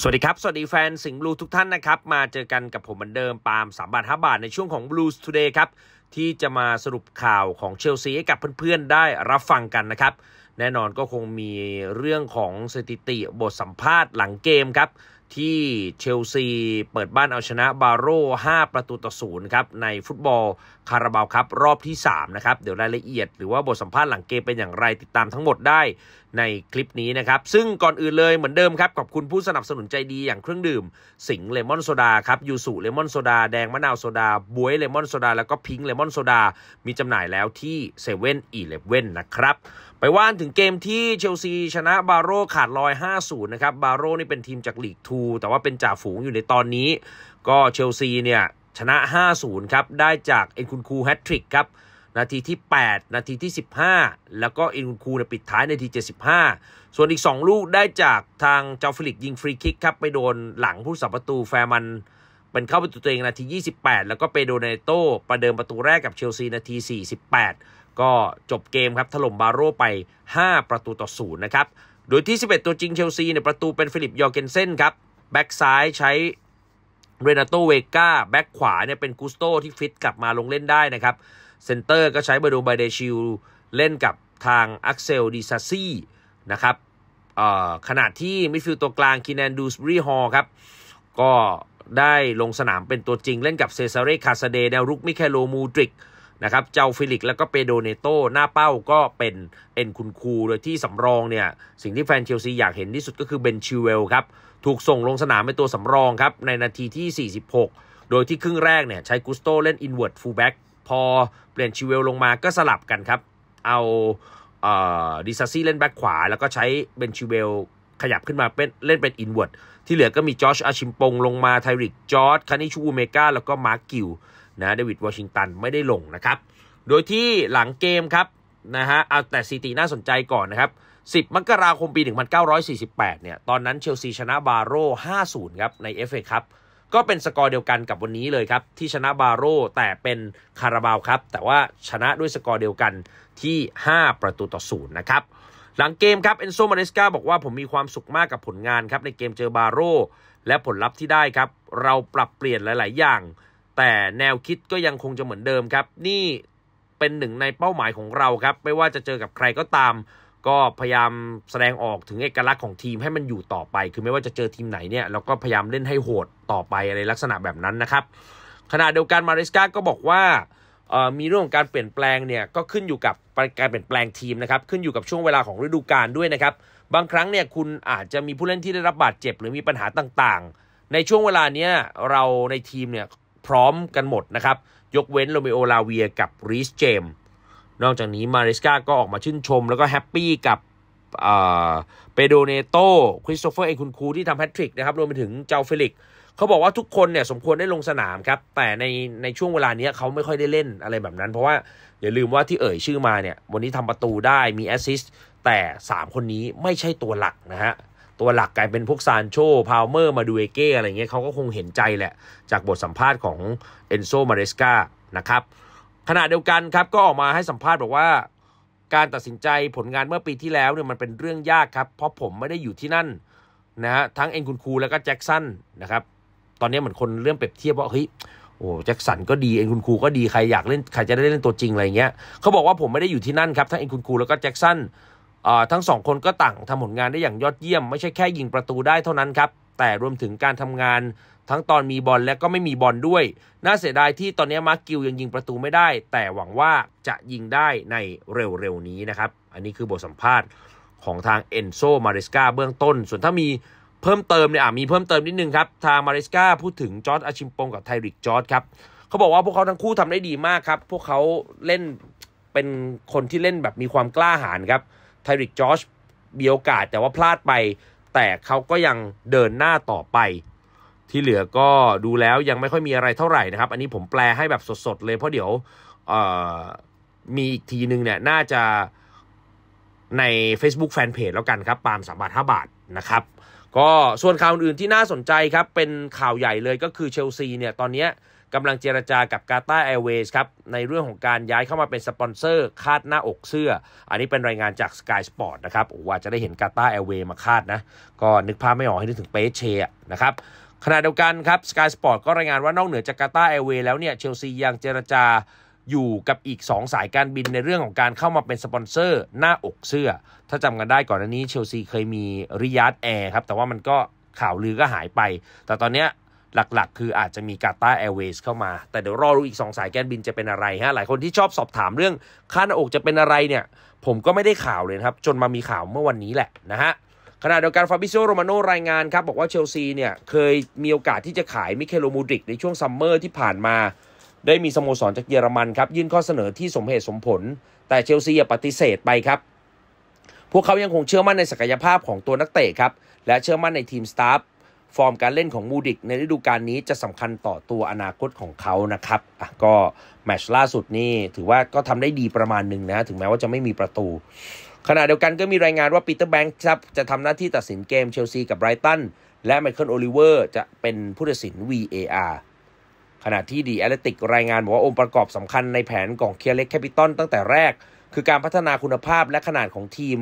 สวัสดีครับ สวัสดีแฟนสิงห์บลูทุกท่านนะครับ มาเจอกันกับผมเหมือนเดิม ปาล์มสามบาทห้าบาทในช่วงของ Blues Today ครับ ที่จะมาสรุปข่าวของเชลซี ให้กับเพื่อนๆได้รับฟังกันนะครับ แน่นอนก็คงมีเรื่องของสถิติบทสัมภาษณ์หลังเกมครับ ที่เชลซีเปิดบ้านเอาชนะบาโร่5ประตูต่อศูนย์ครับ ในฟุตบอลคาราบาวครับรอบที่3นะครับเดี๋ยวรายละเอียด หรือว่าบทสัมภาษณ์หลังเกมเป็นอย่างไรติดตามทั้งหมดได้ในคลิปนี้นะครับ ซึ่งก่อนอื่นเลยเหมือนเดิมครับ ขอบคุณผู้สนับสนุนใจดี อย่างเครื่องดื่ม สิงเลมอนโซดาครับยูสุเลมอนโซดาแดงมะนาวโซดาบวยเลมอนโซดาแล้วก็พิงเลมอนโซดามีจำหน่ายแล้วที่เซเว่นอีเลฟเว่นนะครับ ไปว่านถึงเกมที่เชลซี ชนะบาโรขาดลอย 5-0 นะครับบาโรนี่เป็นทีมจากลีกทูแต่ว่าเป็นจ่าฝูงอยู่ในตอนนี้ ก็เชลซีเนี่ยชนะ5-0ครับได้จากเอ็นคุนคูแฮตทริกครับนาทีที่ 8 นาทีที่ 15 แล้วก็อินคูนปิดท้ายนาที 75 ส่วนอีก 2 ลูกได้จากทางเจ้าฟิลิกยิงฟรีคิกครับไปโดนหลังผู้สับประตูแฟมันเป็นเข้าประตูตัวเองนาที 28 แล้วก็เปโดเนโตประเดิมประตูแรกกับเชลซีนาที 48 ก็จบเกมครับถล่มบาโร่ไป 5 ประตูต่อศูนย์นะครับโดยที่ 11 ตัวจริงเชลซีเนี่ยประตูเป็นฟิลิปยอร์เกนเซนครับแบ็กซ้ายใช้เรนาโตเวก้าแบ็กขวาเนี่ยเป็นกูสโตที่ฟิตกลับมาลงเล่นได้นะครับเซนเตอร์ก็ใช้เบโดบไบเดชิลเล่นกับทางอักเซลดิซาซี่ นะครับขณะที่มิดฟิลด์ตัวกลางคินแอนดูสบรีฮอครับ ก็ได้ลงสนามเป็นตัวจริงเล่นกับเซซาเรคาซาเดแนวรุกมิเคโลมูดริกนะครับเจ้าฟิลิกแล้วก็เปโดเนโตหน้าเป้าก็เป็นเอ็นคุณคูโดยที่สำรองเนี่ยสิ่งที่แฟนเชลซีอยากเห็นที่สุดก็คือเบนชิเวลครับถูกส่งลงสนามเป็นตัวสำรองครับในนาทีที่ 46 โดยที่ครึ่งแรกเนี่ยใช้กุสโตเล่นอินเวิร์ตฟูลแบ็กพอเปลี่ยนชิเวลลงมาก็สลับกันครับ เอาดิซสซี่เล่นแบ็คขวาแล้วก็ใช้เบนชิเวลขยับขึ้นมาเป็นเล่นเป็นอินเวิร์ดที่เหลือก็มีจอชอาชิมปงลงมาไทริกจอร์คานิชูเมกาแล้วก็มาร์กกิวนะเดวิดวอชิงตันไม่ได้ลงนะครับ โดยที่หลังเกมครับนะฮะเอาแต่สีตีน่าสนใจก่อนนะครับ 10มกราคมปี 1948เนี่ยตอนนั้นเชลซีชนะบาโร่5-0ครับใน FA คัพก็เป็นสกอร์เดียวกันกับวันนี้เลยครับ ที่ชนะบาโร่แต่เป็นคาราบาวครับ แต่ว่าชนะด้วยสกอร์เดียวกันที่ 5 ประตูต่อศูนย์นะครับ หลังเกมครับเอนโซมาเนสกาบอกว่าผมมีความสุขมากกับผลงานครับในเกมเจอบาโร่และผลลัพธ์ที่ได้ครับ เราปรับเปลี่ยนหลาย ๆ อย่าง แต่แนวคิดก็ยังคงจะเหมือนเดิมครับ นี่เป็นหนึ่งในเป้าหมายของเราครับไม่ว่าจะเจอกับใครก็ตามก็พยายามแสดงออกถึงเอกลักษณ์ของทีมให้มันอยู่ต่อไป คือไม่ว่าจะเจอทีมไหนเนี่ยเราก็พยายามเล่นให้โหด ต่อไปอะไรลักษณะแบบนั้นนะครับขณะเดียวกันมาริสกาก็บอกว่ามีเรื่องของการเปลี่ยนแปลงเนี่ยก็ขึ้นอยู่กับการเปลี่ยนแปลงทีมนะครับขึ้นอยู่กับช่วงเวลาของฤดูกาลด้วยนะครับบางครั้งเนี่ยคุณอาจจะมีผู้เล่นที่ได้รับบาดเจ็บ หรือมีปัญหาต่างๆ ในช่วงเวลานี้เราในทีมเนี่ยพร้อมกันหมดนะครับยกเว้นโรเมโอลาเวียกับรีสเจมส์นอกจากนี้มาริสกาก็ออกมาชื่นชม แล้วก็แฮปปี้กับเปโดเนโตคริสโตเฟอร์เอคุณครูที่ทำแฮตทริกนะครับรวมไปถึงเจ้าเฟลิกเขาบอกว่าทุกคนเนี่ยสมควรได้ลงสนามครับ แต่ในในช่วงเวลานี้เขาไม่ค่อยได้เล่นอะไรแบบนั้น เพราะว่าอย่าลืมว่าที่เอ่ยชื่อมาเนี่ยวันนี้ทำประตูได้มีแอสซิสต์แต่ 3 คนนี้ไม่ใช่ตัวหลักนะฮะตัวหลักกลายเป็นพวกซานโชพาวเมอร์มาดูเอเก้อะไรเงี้ยเขาก็คงเห็นใจแหละ จากบทสัมภาษณ์ของเอนโซมาเรสกานะครับขณะเดียวกันครับก็ออกมาให้สัมภาษณ์บอกว่า การตัดสินใจผลงานเมื่อปีที่แล้วเนี่ยมันเป็นเรื่องยากครับเพราะผมไม่ได้อยู่ที่นั่นนะฮะทั้งเอ็นคุณครูแล้วก็แจ็คสันนะครับตอนนี้เหมือนคนเริ่มเปรียบเทียบว่าเฮ้ยโอ้แจ็คสันก็ดีเอ็นคุณครูก็ดีใครอยากเล่นใครจะได้เล่นตัวจริงอะไรเงี้ยเขาบอกว่าผมไม่ได้อยู่ที่นั่นครับทั้งเอ็นคุณครูแล้วก็แจ็คสันทั้งสองคนก็ต่างทำผลงานได้อย่างยอดเยี่ยมไม่ใช่แค่ยิงประตูได้เท่านั้นครับแต่รวมถึงการทำงานทั้งตอนมีบอลและก็ไม่มีบอลด้วย น่าเสียดายที่ตอนนี้มาร์กิลยังยิงประตูไม่ได้ แต่หวังว่าจะยิงได้ในเร็วๆนี้นะครับ อันนี้คือบทสัมภาษณ์ ของทางเอนโซ มาริสกาเบื้องต้น ส่วนถ้ามีเพิ่มเติมเนี่ยมีเพิ่มเติมนิดนึงครับ ทางมาริสกาพูดถึงจอร์ดอาชิมปงกับไทริกจอร์ดครับ เขาบอกว่าพวกเขาทั้งคู่ทำได้ดีมากครับ พวกเขาเล่นเป็นคนที่เล่นแบบมีความกล้าหาญครับ ไทริกจอร์ดมีโอกาสแต่ว่าพลาดไป แต่เขาก็ยังเดินหน้าต่อไปที่เหลือก็ดูแล้วยังไม่ค่อยมีอะไรเท่าไหร่นะครับ อันนี้ผมแปลให้แบบสดๆเลยเพราะเดี๋ยวมีอีกทีนึงเนี่ยน่าจะใน Facebook Fanpage แล้วกันครับ ปาล์มสามบาทห้าบาทนะครับ ก็ส่วนข่าวอื่นที่น่าสนใจครับ เป็นข่าวใหญ่เลยก็คือเชลซีเนี่ย ตอนนี้กำลังเจรจากับกาตาร์แอร์เวย์ครับ ในเรื่องของการย้ายเข้ามาเป็นสปอนเซอร์คาดหน้าอกเสื้อ อันนี้เป็นรายงานจาก Sky Sport นะครับว่าจะได้เห็นกาตาร์แอร์เวย์มาคาดนะก็นึกภาพไม่ออกให้นึกถึงเปเชนะครับขณะเดียวกันครับ Sky Sport ก็รายงานว่านอกเหนือจากการ์ตาแอร์เวย์แล้วเนี่ยเชลซียังเจรจาอยู่กับอีก 2 สายการบินในเรื่องของการเข้ามาเป็นสปอนเซอร์หน้าอกเสื้อ ถ้าจำกันได้ก่อนหน้านี้เชลซีเคยมีริยาดแอร์ครับแต่ว่ามันก็ข่าวลือก็หายไป แต่ตอนนี้หลักๆคืออาจจะมีกาตาแอร์เวย์เข้ามา แต่เดี๋ยวรอรู้อีก 2 สายการบินจะเป็นอะไรฮะหลายคนที่ชอบสอบถามเรื่องค่าหน้าอกจะเป็นอะไรเนี่ย ผมก็ไม่ได้ข่าวเลยครับจนมามีข่าวเมื่อวันนี้แหละนะฮะขณะเดียวกันฟาบิโซโรมาโนรายงานครับบอกว่าเชลซีเนี่ยเคยมีโอกาสที่จะขายมิเคลมูดริกในช่วงซัมเมอร์ที่ผ่านมา ได้มีสโมสรจากเยอรมันครับยื่นข้อเสนอที่สมเหตุสมผล แต่เชลซีปฏิเสธไปครับ พวกเขายังคงเชื่อมั่นในศักยภาพของตัวนักเตะครับ และเชื่อมั่นในทีมสตาฟฟอร์มการเล่นของมูดิกในฤดูกาลนี้จะสำคัญต่อตัวอนาคตของเขานะครับอ่ะก็แมชล่าสุดนี่ถือว่าก็ทำได้ดีประมาณหนึ่งนะถึงแม้ว่าจะไม่มีประตูขณะเดียวกันก็มีรายงานว่าปีเตอร์แบงค์ครับจะทำหน้าที่ตัดสินเกมเชลซีกับไบรตันและไมเคิลโอลิเวอร์จะเป็นผู้ตัดสิน VAR ขณะที่ดีแอตติกรายงานบอกว่าองค์ประกอบสำคัญในแผนของเคียร์เล็กแคปิตอลตั้งแต่แรก คือการพัฒนาคุณภาพและขนาดของทีม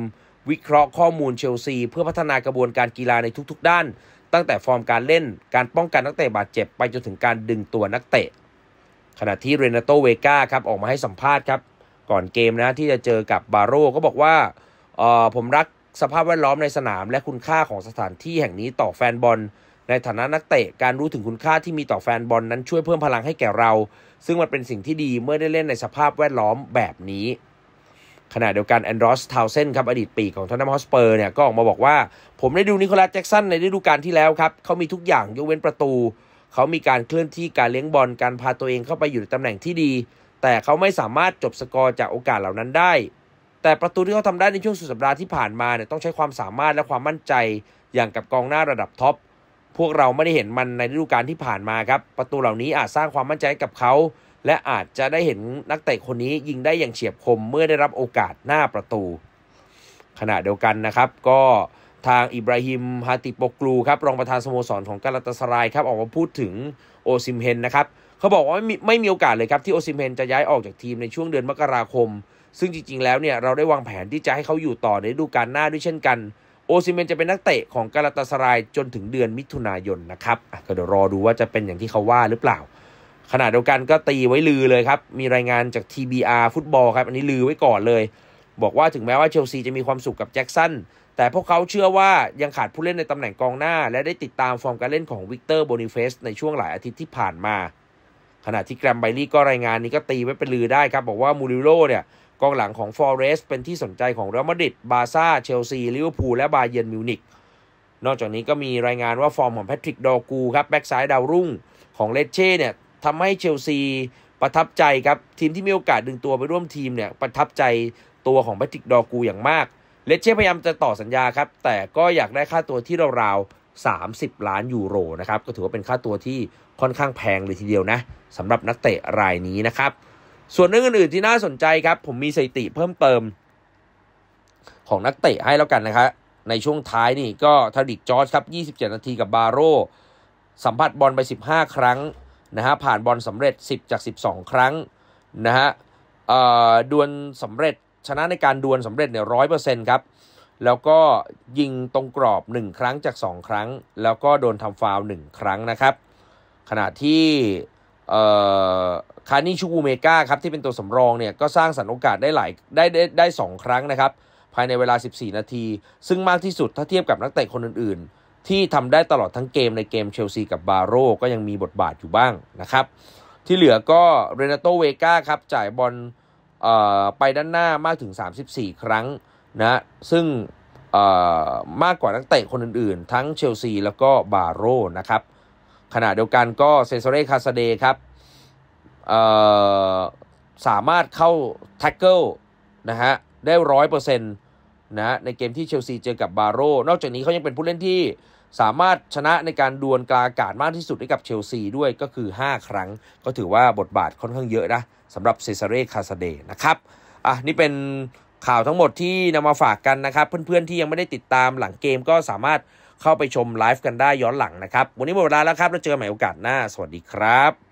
วิเคราะห์ข้อมูลเชลซีเพื่อพัฒนากระบวนการกีฬาในทุกๆด้าน ตั้งแต่ฟอร์มการเล่น การป้องกันนักเตะบาดเจ็บไปจนถึงการดึงตัวนักเตะขณะที่เรนโตเวกาครับออกมาให้สัมภาษณ์ครับก่อนเกมนะที่จะเจอกับบาโร่ก็บอกว่าเออผมรักสภาพแวดล้อมในสนาม และคุณค่าของสถานที่แห่งนี้ต่อแฟนบอล ในฐานะนักเตะ การรู้ถึงคุณค่าที่มีต่อแฟนบอลนั้นช่วยเพิ่มพลังให้แก่เรา ซึ่งมันเป็นสิ่งที่ดีเมื่อได้เล่นในสภาพแวดล้อมแบบนี้ ขณะเดียวกันแอนดรอสทาวเซนครับอดีตปีของทอนนัมฮอสเปอร์เนี่ยก็ออกมาบอกว่า ผมได้ดูนิโคลัสแจ็กสันในฤดูกาลที่แล้วครับเขามีทุกอย่างยกเว้นประตู เขามีการเคลื่อนที่การเลี้ยงบอลการพาตัวเองเข้าไปอยู่ในตำแหน่งที่ดีแต่เขาไม่สามารถจบสกอร์จากโอกาสเหล่านั้นได้ แต่ประตูที่เขาทำได้ในช่วงสุดสัปดาห์ที่ผ่านมาเนี่ยต้องใช้ความสามารถและความมั่นใจอย่างกับกองหน้าระดับท็อป พวกเราไม่ได้เห็นมันในฤดูกาลที่ผ่านมาครับ ประตูเหล่านี้อาจสร้างความมั่นใจกับเขา และอาจจะได้เห็นนักเตะคนนี้ยิงได้อย่างเฉียบคมเมื่อได้รับโอกาสหน้าประตู ขณะเดียวกันนะครับก็ทางอิบราฮิมฮาติปกลูครับรองประธานสโมสรของกาลาตาสรลครับ ออกมาพูดถึงโอซิมเฮนนะครับเขาบอกว่าไม่มีโอกาสเลยครับที่โอซิเมนจะย้ายออกจากทีมในช่วงเดือนมกราคม ซึ่งจริงๆ แล้วเนี่ยเราได้วางแผนที่จะให้เขาอยู่ต่อในฤดูกาลหน้าด้วยเช่นกัน โอซิเมนจะเป็นนักเตะของกาลาตาสรายจนถึงเดือนมิถุนายนนะครับ ก็เดี๋ยวรอดูว่าจะเป็นอย่างที่เขาว่าหรือเปล่า ขณะเดียวกันก็ตีไว้ลือเลยครับ มีรายงานจาก TBR ฟุตบอลครับ อันนี้ลือไว้ก่อนเลย บอกว่าถึงแม้ว่าเชลซีจะมีความสุขกับแจ็กสัน แต่พวกเขาเชื่อว่ายังขาดผู้เล่นในตำแหน่งกองหน้า และได้ติดตามฟอร์มการเล่นของวิกเตอร์โบนิเฟสในช่วงหลายอาทิตย์ที่ผ่านมาขณะที่แกรมไบลี่ก็รายงานนี้ก็ตีไว้เป็นลือได้ครับ บอกว่ามูริโลเนี่ยกองหลังของฟอร์เรสเป็นที่สนใจของเรอัลมาดริดบาซ่าเชลซีลิเวอร์พูลและบาเยิร์นมิวนิกนอกจากนี้ก็มีรายงานว่าฟอร์มของแพทริกดอกูครับ แบ็กซ้ายดาวรุ่ง ของเลเช่เนี่ยทำให้เชลซีประทับใจครับทีมที่มีโอกาสดึงตัวไปร่วมทีมเนี่ย ประทับใจตัวของแพทริกดอกูอย่างมากเลเช่พยายามจะต่อสัญญาครับแต่ก็อยากได้ค่าตัวที่ราว30 ล้าน ยูโร นะครับ ก็ถือว่าเป็นค่าตัวที่ค่อนข้างแพงเลยทีเดียวนะสำหรับนักเตะรายนี้นะครับ ส่วนเรื่องอื่นๆที่น่าสนใจครับ ผมมีสถิติเพิ่มเติม ของนักเตะให้แล้วกันนะครับในช่วงท้ายนี่ ก็ทาริกจอร์จครับ 27 นาทีกับบาโรสัมผัสบอลไป 15 ครั้งนะฮะผ่านบอลสำเร็จ 10 จาก 12 ครั้งนะฮะดวลสำเร็จชนะในการดวลสำเร็จเนี่ยร้อยเปอร์เซ็นต์ครับแล้วก็ยิงตรงกรอบ 1 ครั้งจาก 2 ครั้ง แล้วก็โดนทำฟาวล์1 ครั้งนะครับ ขณะที่คานิชูกูเมกาครับที่เป็นตัวสำรองเนี่ยก็สร้างสรรค์โอกาสได้หลายได้ได้ได้สองครั้งนะครับภายในเวลา 14 นาที ซึ่งมากที่สุดถ้าเทียบกับนักเตะคนอื่นๆ ที่ทำได้ตลอดทั้งเกมในเกมเชลซีกับบาโรก็ยังมีบทบาทอยู่บ้างนะครับ ที่เหลือก็เรนาโตเวกาครับจ่ายบอลไปด้านหน้ามากถึง34 ครั้งนะซึ่งมากกว่านักเตะคนอื่นๆ ทั้งเชลซีแล้วก็บาโรนะครับขณะเดียวกันก็เซซเร่คาซาเดครับสามารถเข้าแท็กเกิลนะฮะได้ร้อยเปอร์เซ็นต์นะในเกมที่เชลซีเจอกับบาโรนอกจากนี้เขายังเป็นผู้เล่นที่สามารถชนะในการดวลกลางอากาศมากที่สุดให้กับเชลซีด้วยก็คือ 5 ครั้ง ก็ถือว่าบทบาทค่อนข้างเยอะนะสำหรับเซซาเรคาซาเดนะครับอ่ะนี่เป็นข่าวทั้งหมดที่นำมาฝากกันนะครับ เพื่อนๆที่ยังไม่ได้ติดตามหลังเกมก็สามารถเข้าไปชมไลฟ์กันได้ย้อนหลังนะครับวันนี้หมดเวลาแล้วครับ แล้วเจอกันใหม่โอกาสหน้าสวัสดีครับ